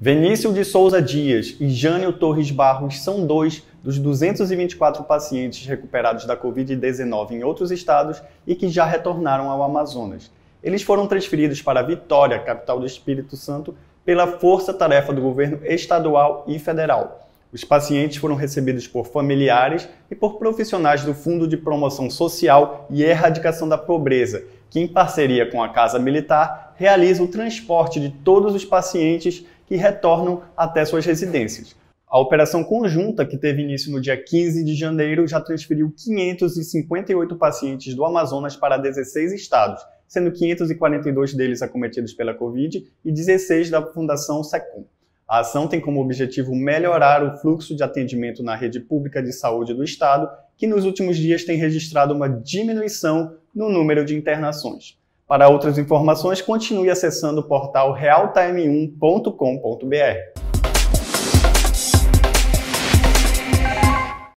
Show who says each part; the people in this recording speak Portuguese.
Speaker 1: Venício de Souza Dias e Jânio Torres Barros são dois dos 224 pacientes recuperados da Covid-19 em outros estados e que já retornaram ao Amazonas. Eles foram transferidos para Vitória, capital do Espírito Santo, pela força-tarefa do governo estadual e federal. Os pacientes foram recebidos por familiares e por profissionais do Fundo de Promoção Social e Erradicação da Pobreza, que, em parceria com a Casa Militar, realiza o transporte de todos os pacientes que retornam até suas residências. A operação conjunta, que teve início no dia 15 de janeiro, já transferiu 558 pacientes do Amazonas para 16 estados, sendo 542 deles acometidos pela Covid e 16 da Fundação Secom. A ação tem como objetivo melhorar o fluxo de atendimento na rede pública de saúde do estado, que nos últimos dias tem registrado uma diminuição no número de internações. Para outras informações, continue acessando o portal realtime1.com.br.